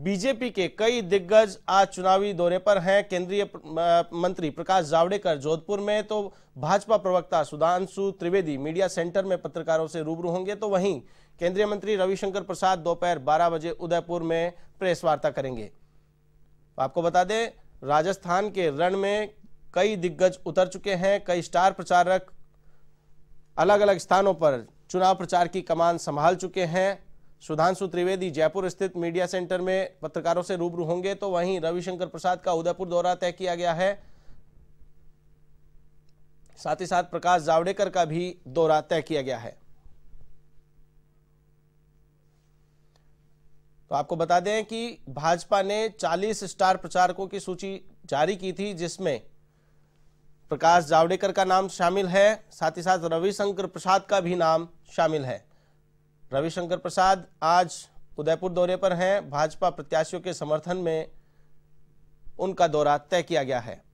BJP के कई दिग्गज आज चुनावी दौरे पर हैं केंद्रीय मंत्री प्रकाश जावड़ेकर जोधपुर में तो भाजपा प्रवक्ता सुधांशु त्रिवेदी मीडिया सेंटर में पत्रकारों से रूबरू होंगे तो वहीं केंद्रीय मंत्री रविशंकर प्रसाद दोपहर 12 बजे उदयपुर में प्रेस वार्ता करेंगे तो आपको बता दें राजस्थान के रण में कई दिग्गज उतर चुके हैं कई स्टार प्रचारक अलग अलग स्थानों पर चुनाव प्रचार की कमान संभाल चुके हैं सुधांशु त्रिवेदी जयपुर स्थित मीडिया सेंटर में पत्रकारों से रूबरू होंगे तो वहीं रविशंकर प्रसाद का उदयपुर दौरा तय किया गया है साथ ही साथ प्रकाश जावड़ेकर का भी दौरा तय किया गया है तो आपको बता दें कि भाजपा ने 40 स्टार प्रचारकों की सूची जारी की थी जिसमें प्रकाश जावड़ेकर का नाम शामिल है साथ ही साथ रविशंकर प्रसाद का भी नाम शामिल है रविशंकर प्रसाद आज उदयपुर दौरे पर हैं भाजपा प्रत्याशियों के समर्थन में उनका दौरा तय किया गया है